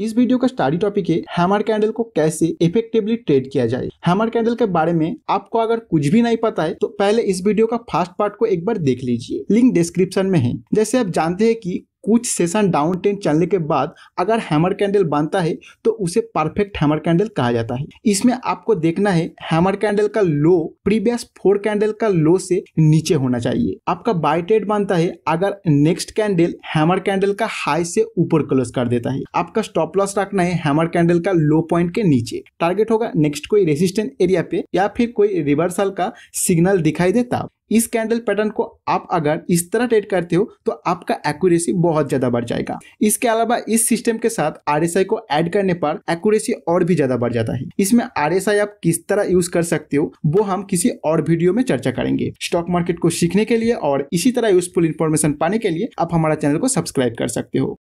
इस वीडियो का study topic है हैमर कैंडल को कैसे इफेक्टिवली ट्रेड किया जाए हैमर कैंडल के बारे में आपको अगर कुछ भी नहीं पता है तो पहले इस वीडियो का फर्स्ट पार्ट को एक बार देख लीजिए लिंक डिस्क्रिप्शन में है जैसे आप जानते हैं कि कुछ सेशन डाउन टेन चलने के बाद अगर हैमर कैंडल बनता है तो उसे परफेक्ट हैमर कैंडल कहा जाता है इसमें आपको देखना है हैमर कैंडल का लो प्रीवियस फोर कैंडल का लो से नीचे होना चाहिए आपका बाय ट्रेड बनता है अगर नेक्स्ट कैंडल हैमर कैंडल का हाई से ऊपर क्लोज कर देता है आपका स्टॉप लॉस रखना है हैमर कैंडल का लो पॉइंट के नीचे टारगेट होगा नेक्स्ट कोई रेसिस्टेंट एरिया पे या फिर कोई रिवर्सल का सिग्नल दिखाई देता इस कैंडल पैटर्न को आप अगर इस तरह ट्रेड करते हो तो आपका एक्यूरेसी बहुत ज्यादा बढ़ जाएगा इसके अलावा इस सिस्टम के साथ आर को एड करने पर एक्यूरेसी और भी ज्यादा बढ़ जाता है इसमें आर आप किस तरह यूज कर सकते हो वो हम किसी और वीडियो में चर्चा करेंगे स्टॉक मार्केट को सीखने के लिए और इसी तरह यूजफुल इन्फॉर्मेशन पाने के लिए आप हमारा चैनल को सब्सक्राइब कर सकते हो